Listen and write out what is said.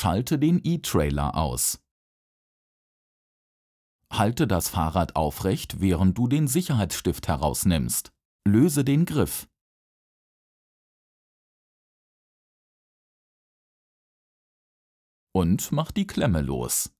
Schalte den E-Trailer aus. Halte das Fahrrad aufrecht, während du den Sicherheitsstift herausnimmst. Löse den Griff. Und mach die Klemme los.